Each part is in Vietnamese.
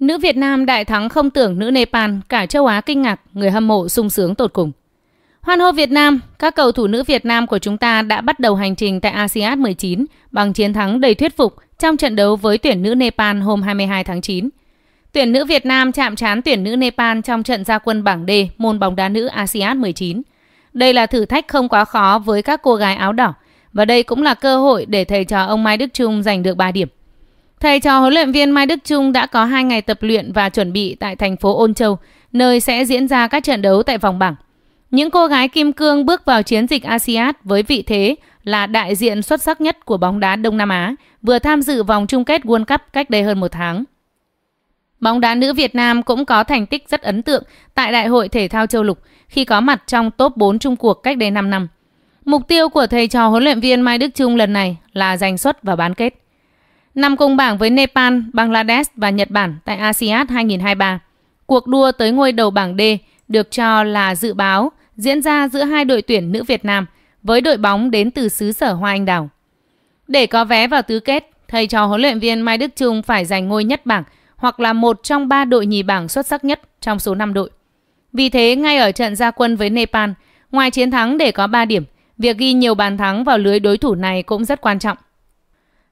Nữ Việt Nam đại thắng không tưởng nữ Nepal, cả châu Á kinh ngạc, người hâm mộ sung sướng tột cùng. Hoan hô Việt Nam, các cầu thủ nữ Việt Nam của chúng ta đã bắt đầu hành trình tại ASEAN 19 bằng chiến thắng đầy thuyết phục trong trận đấu với tuyển nữ Nepal hôm 22 tháng 9. Tuyển nữ Việt Nam chạm trán tuyển nữ Nepal trong trận gia quân bảng D môn bóng đá nữ ASEAN 19. Đây là thử thách không quá khó với các cô gái áo đỏ và đây cũng là cơ hội để thầy trò ông Mai Đức Trung giành được 3 điểm. Thầy trò huấn luyện viên Mai Đức Trung đã có 2 ngày tập luyện và chuẩn bị tại thành phố Ôn Châu, nơi sẽ diễn ra các trận đấu tại vòng bảng. Những cô gái kim cương bước vào chiến dịch ASEAN với vị thế là đại diện xuất sắc nhất của bóng đá Đông Nam Á, vừa tham dự vòng chung kết World Cup cách đây hơn một tháng. Bóng đá nữ Việt Nam cũng có thành tích rất ấn tượng tại Đại hội Thể thao Châu Lục khi có mặt trong top 4 chung cuộc cách đây 5 năm. Mục tiêu của thầy trò huấn luyện viên Mai Đức Trung lần này là giành suất và bán kết nằm cùng bảng với Nepal, Bangladesh và Nhật Bản tại ASEAN 2023. Cuộc đua tới ngôi đầu bảng D được cho là dự báo diễn ra giữa hai đội tuyển nữ Việt Nam với đội bóng đến từ xứ sở Hoa Anh Đào. Để có vé vào tứ kết, thầy trò huấn luyện viên Mai Đức Trung phải giành ngôi nhất bảng hoặc là một trong ba đội nhì bảng xuất sắc nhất trong số 5 đội. Vì thế, ngay ở trận gia quân với Nepal, ngoài chiến thắng để có 3 điểm, việc ghi nhiều bàn thắng vào lưới đối thủ này cũng rất quan trọng.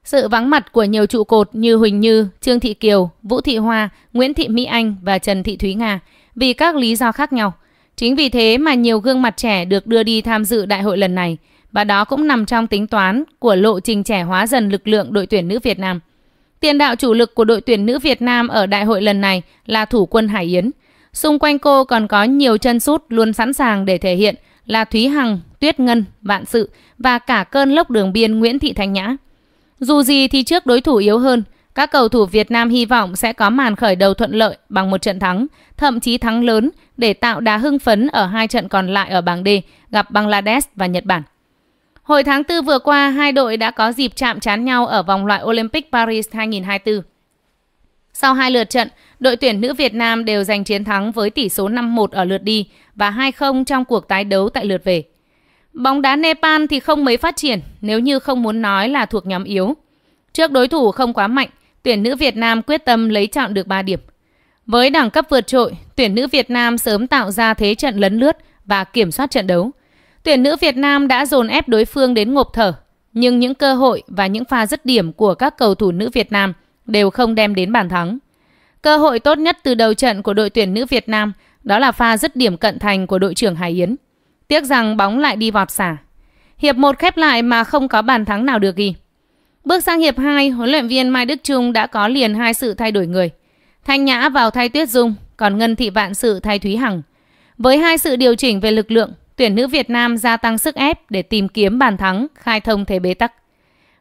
Sự vắng mặt của nhiều trụ cột như Huỳnh Như, Trương Thị Kiều, Vũ Thị Hoa, Nguyễn Thị Mỹ Anh và Trần Thị Thúy Nga vì các lý do khác nhau. Chính vì thế mà nhiều gương mặt trẻ được đưa đi tham dự đại hội lần này và đó cũng nằm trong tính toán của lộ trình trẻ hóa dần lực lượng đội tuyển nữ Việt Nam. Tiền đạo chủ lực của đội tuyển nữ Việt Nam ở đại hội lần này là thủ quân Hải Yến. Xung quanh cô còn có nhiều chân sút luôn sẵn sàng để thể hiện là Thúy Hằng, Tuyết Ngân, Vạn Sự và cả cơn lốc đường biên Nguyễn Thị Thanh Nhã – dù gì thì trước đối thủ yếu hơn, các cầu thủ Việt Nam hy vọng sẽ có màn khởi đầu thuận lợi bằng một trận thắng, thậm chí thắng lớn để tạo đá hưng phấn ở hai trận còn lại ở bảng D gặp Bangladesh và Nhật Bản. Hồi tháng 4 vừa qua, hai đội đã có dịp chạm trán nhau ở vòng loại Olympic Paris 2024. Sau hai lượt trận, đội tuyển nữ Việt Nam đều giành chiến thắng với tỷ số 5-1 ở lượt đi và 2-0 trong cuộc tái đấu tại lượt về. Bóng đá Nepal thì không mấy phát triển nếu như không muốn nói là thuộc nhóm yếu. Trước đối thủ không quá mạnh, tuyển nữ Việt Nam quyết tâm lấy chọn được 3 điểm. Với đẳng cấp vượt trội, tuyển nữ Việt Nam sớm tạo ra thế trận lấn lướt và kiểm soát trận đấu. Tuyển nữ Việt Nam đã dồn ép đối phương đến ngộp thở, nhưng những cơ hội và những pha dứt điểm của các cầu thủ nữ Việt Nam đều không đem đến bàn thắng. Cơ hội tốt nhất từ đầu trận của đội tuyển nữ Việt Nam đó là pha dứt điểm cận thành của đội trưởng Hải Yến. Tiếc rằng bóng lại đi vọt xả. Hiệp 1 khép lại mà không có bàn thắng nào được ghi. Bước sang hiệp 2, huấn luyện viên Mai Đức Trung đã có liền hai sự thay đổi người. Thanh Nhã vào thay Tuyết Dung, còn Ngân Thị Vạn sự thay Thúy Hằng. Với hai sự điều chỉnh về lực lượng, tuyển nữ Việt Nam gia tăng sức ép để tìm kiếm bàn thắng, khai thông thế bế tắc.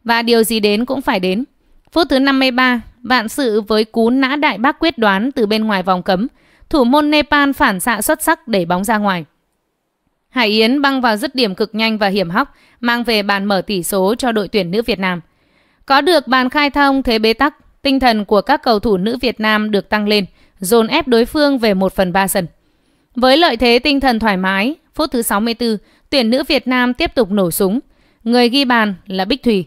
Và điều gì đến cũng phải đến. Phút thứ 53, Vạn sự với cú nã đại bác quyết đoán từ bên ngoài vòng cấm, thủ môn Nepal phản xạ xuất sắc để bóng ra ngoài. Hải Yến băng vào dứt điểm cực nhanh và hiểm hóc, mang về bàn mở tỷ số cho đội tuyển nữ Việt Nam. Có được bàn khai thông thế bế tắc, tinh thần của các cầu thủ nữ Việt Nam được tăng lên, dồn ép đối phương về 1 phần 3 sân. Với lợi thế tinh thần thoải mái, phút thứ 64, tuyển nữ Việt Nam tiếp tục nổ súng. Người ghi bàn là Bích Thùy.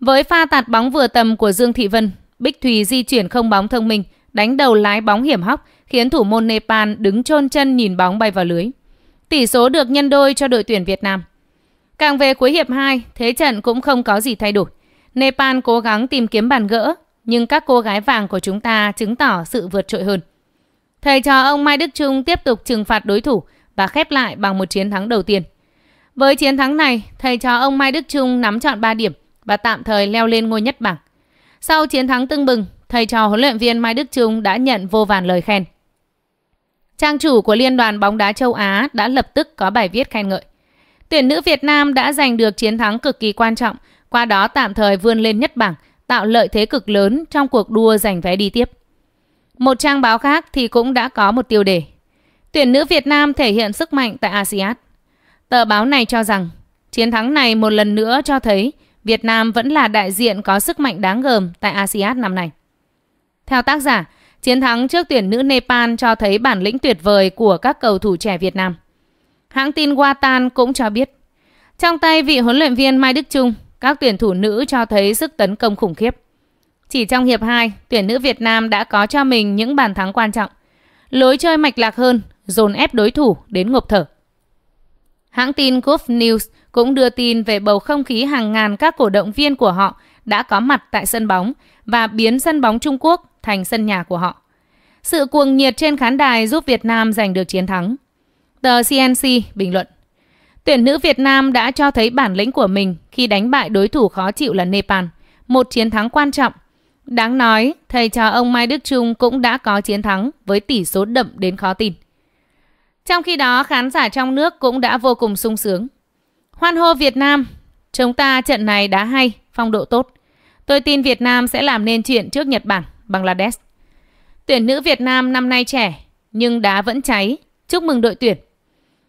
Với pha tạt bóng vừa tầm của Dương Thị Vân, Bích Thùy di chuyển không bóng thông minh, đánh đầu lái bóng hiểm hóc, khiến thủ môn Nepal đứng chôn chân nhìn bóng bay vào lưới. Tỷ số được nhân đôi cho đội tuyển Việt Nam. Càng về cuối hiệp 2, thế trận cũng không có gì thay đổi. Nepal cố gắng tìm kiếm bàn gỡ, nhưng các cô gái vàng của chúng ta chứng tỏ sự vượt trội hơn. Thầy trò ông Mai Đức Trung tiếp tục trừng phạt đối thủ và khép lại bằng một chiến thắng đầu tiên. Với chiến thắng này, thầy trò ông Mai Đức Trung nắm trọn 3 điểm và tạm thời leo lên ngôi nhất bảng. Sau chiến thắng tưng bừng, thầy trò huấn luyện viên Mai Đức Trung đã nhận vô vàn lời khen. Trang chủ của Liên đoàn bóng đá châu Á đã lập tức có bài viết khen ngợi. Tuyển nữ Việt Nam đã giành được chiến thắng cực kỳ quan trọng, qua đó tạm thời vươn lên nhất bảng, tạo lợi thế cực lớn trong cuộc đua giành vé đi tiếp. Một trang báo khác thì cũng đã có một tiêu đề. Tuyển nữ Việt Nam thể hiện sức mạnh tại ASEAN. Tờ báo này cho rằng, chiến thắng này một lần nữa cho thấy Việt Nam vẫn là đại diện có sức mạnh đáng gờm tại ASEAN năm nay. Theo tác giả, Chiến thắng trước tuyển nữ Nepal cho thấy bản lĩnh tuyệt vời của các cầu thủ trẻ Việt Nam. Hãng tin Watan cũng cho biết, trong tay vị huấn luyện viên Mai Đức Trung, các tuyển thủ nữ cho thấy sức tấn công khủng khiếp. Chỉ trong hiệp 2, tuyển nữ Việt Nam đã có cho mình những bàn thắng quan trọng. Lối chơi mạch lạc hơn, dồn ép đối thủ đến ngộp thở. Hãng tin Gulf News cũng đưa tin về bầu không khí hàng ngàn các cổ động viên của họ đã có mặt tại sân bóng và biến sân bóng Trung Quốc thành sân nhà của họ. Sự cuồng nhiệt trên khán đài giúp Việt Nam giành được chiến thắng. Tờ CNC bình luận Tuyển nữ Việt Nam đã cho thấy bản lĩnh của mình khi đánh bại đối thủ khó chịu là Nepal, một chiến thắng quan trọng. Đáng nói, thầy trò ông Mai Đức Trung cũng đã có chiến thắng với tỷ số đậm đến khó tin. Trong khi đó, khán giả trong nước cũng đã vô cùng sung sướng. Hoan hô Việt Nam, chúng ta trận này đã hay, phong độ tốt. Tôi tin Việt Nam sẽ làm nên chuyện trước Nhật Bản. Bangladesh. Tuyển nữ Việt Nam năm nay trẻ, nhưng đá vẫn cháy. Chúc mừng đội tuyển.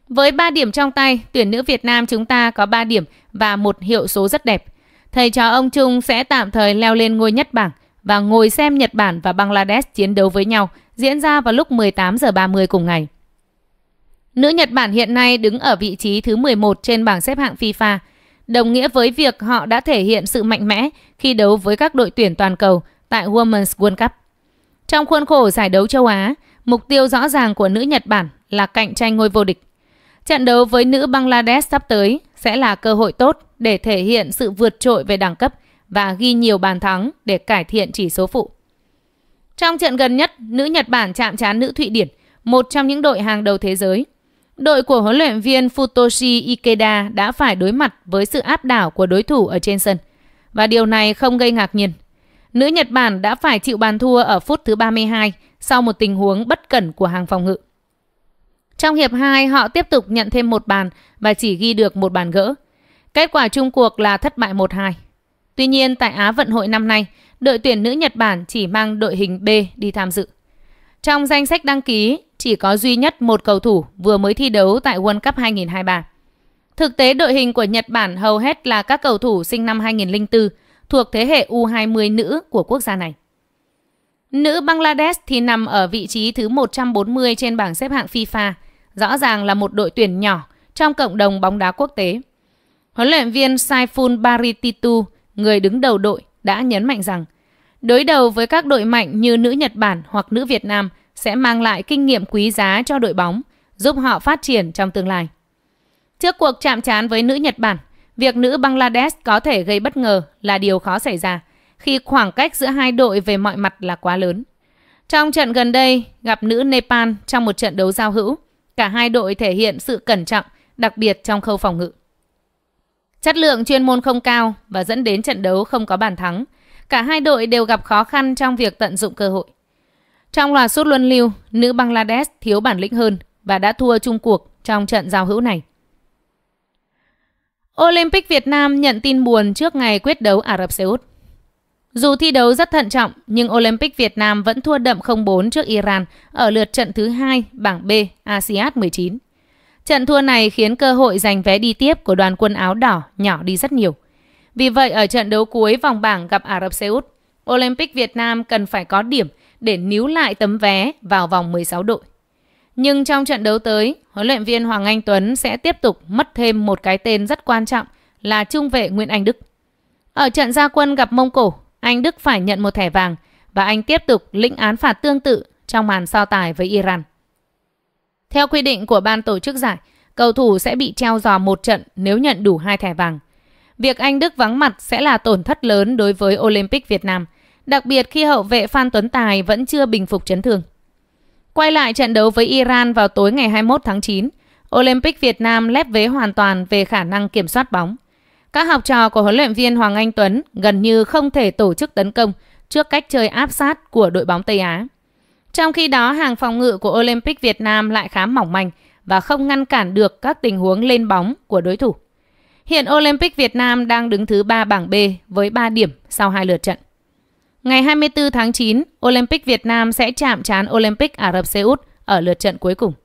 Với 3 điểm trong tay, tuyển nữ Việt Nam chúng ta có 3 điểm và một hiệu số rất đẹp. Thầy trò ông Trung sẽ tạm thời leo lên ngôi nhất bảng và ngồi xem Nhật Bản và Bangladesh chiến đấu với nhau diễn ra vào lúc 18 giờ 30 cùng ngày. Nữ Nhật Bản hiện nay đứng ở vị trí thứ 11 trên bảng xếp hạng FIFA, đồng nghĩa với việc họ đã thể hiện sự mạnh mẽ khi đấu với các đội tuyển toàn cầu tại Women's World Cup. Trong khuôn khổ giải đấu châu Á, mục tiêu rõ ràng của nữ Nhật Bản là cạnh tranh ngôi vô địch. Trận đấu với nữ Bangladesh sắp tới sẽ là cơ hội tốt để thể hiện sự vượt trội về đẳng cấp và ghi nhiều bàn thắng để cải thiện chỉ số phụ. Trong trận gần nhất, nữ Nhật Bản chạm trán nữ Thụy Điển, một trong những đội hàng đầu thế giới. Đội của huấn luyện viên Futoshi Ikeda đã phải đối mặt với sự áp đảo của đối thủ ở trên sân. Và điều này không gây ngạc nhiên Nữ Nhật Bản đã phải chịu bàn thua ở phút thứ 32 sau một tình huống bất cẩn của hàng phòng ngự. Trong hiệp 2, họ tiếp tục nhận thêm một bàn và chỉ ghi được một bàn gỡ. Kết quả chung cuộc là thất bại 1-2. Tuy nhiên, tại Á vận hội năm nay, đội tuyển nữ Nhật Bản chỉ mang đội hình B đi tham dự. Trong danh sách đăng ký, chỉ có duy nhất một cầu thủ vừa mới thi đấu tại World Cup 2023. Thực tế đội hình của Nhật Bản hầu hết là các cầu thủ sinh năm 2004 thuộc thế hệ U20 nữ của quốc gia này. Nữ Bangladesh thì nằm ở vị trí thứ 140 trên bảng xếp hạng FIFA, rõ ràng là một đội tuyển nhỏ trong cộng đồng bóng đá quốc tế. Huấn luyện viên Saiful Barititu, người đứng đầu đội, đã nhấn mạnh rằng đối đầu với các đội mạnh như nữ Nhật Bản hoặc nữ Việt Nam sẽ mang lại kinh nghiệm quý giá cho đội bóng, giúp họ phát triển trong tương lai. Trước cuộc chạm trán với nữ Nhật Bản, Việc nữ Bangladesh có thể gây bất ngờ là điều khó xảy ra khi khoảng cách giữa hai đội về mọi mặt là quá lớn. Trong trận gần đây, gặp nữ Nepal trong một trận đấu giao hữu, cả hai đội thể hiện sự cẩn trọng, đặc biệt trong khâu phòng ngự. Chất lượng chuyên môn không cao và dẫn đến trận đấu không có bàn thắng. Cả hai đội đều gặp khó khăn trong việc tận dụng cơ hội. Trong loạt sút luân lưu, nữ Bangladesh thiếu bản lĩnh hơn và đã thua chung cuộc trong trận giao hữu này. Olympic Việt Nam nhận tin buồn trước ngày quyết đấu Ả Rập Xê Út. Dù thi đấu rất thận trọng, nhưng Olympic Việt Nam vẫn thua đậm 0-4 trước Iran ở lượt trận thứ hai bảng B ASEAN 19. Trận thua này khiến cơ hội giành vé đi tiếp của đoàn quân áo đỏ nhỏ đi rất nhiều. Vì vậy, ở trận đấu cuối vòng bảng gặp Ả Rập Xê Út, Olympic Việt Nam cần phải có điểm để níu lại tấm vé vào vòng 16 đội. Nhưng trong trận đấu tới, huấn luyện viên Hoàng Anh Tuấn sẽ tiếp tục mất thêm một cái tên rất quan trọng là trung vệ Nguyễn Anh Đức. Ở trận gia quân gặp Mông Cổ, Anh Đức phải nhận một thẻ vàng và anh tiếp tục lĩnh án phạt tương tự trong màn so tài với Iran. Theo quy định của ban tổ chức giải, cầu thủ sẽ bị treo giò một trận nếu nhận đủ hai thẻ vàng. Việc Anh Đức vắng mặt sẽ là tổn thất lớn đối với Olympic Việt Nam, đặc biệt khi hậu vệ Phan Tuấn Tài vẫn chưa bình phục chấn thương. Quay lại trận đấu với Iran vào tối ngày 21 tháng 9, Olympic Việt Nam lép vế hoàn toàn về khả năng kiểm soát bóng. Các học trò của huấn luyện viên Hoàng Anh Tuấn gần như không thể tổ chức tấn công trước cách chơi áp sát của đội bóng Tây Á. Trong khi đó, hàng phòng ngự của Olympic Việt Nam lại khá mỏng manh và không ngăn cản được các tình huống lên bóng của đối thủ. Hiện Olympic Việt Nam đang đứng thứ 3 bảng B với 3 điểm sau hai lượt trận. Ngày 24 tháng 9, Olympic Việt Nam sẽ chạm trán Olympic Ả Rập Xê Út ở lượt trận cuối cùng.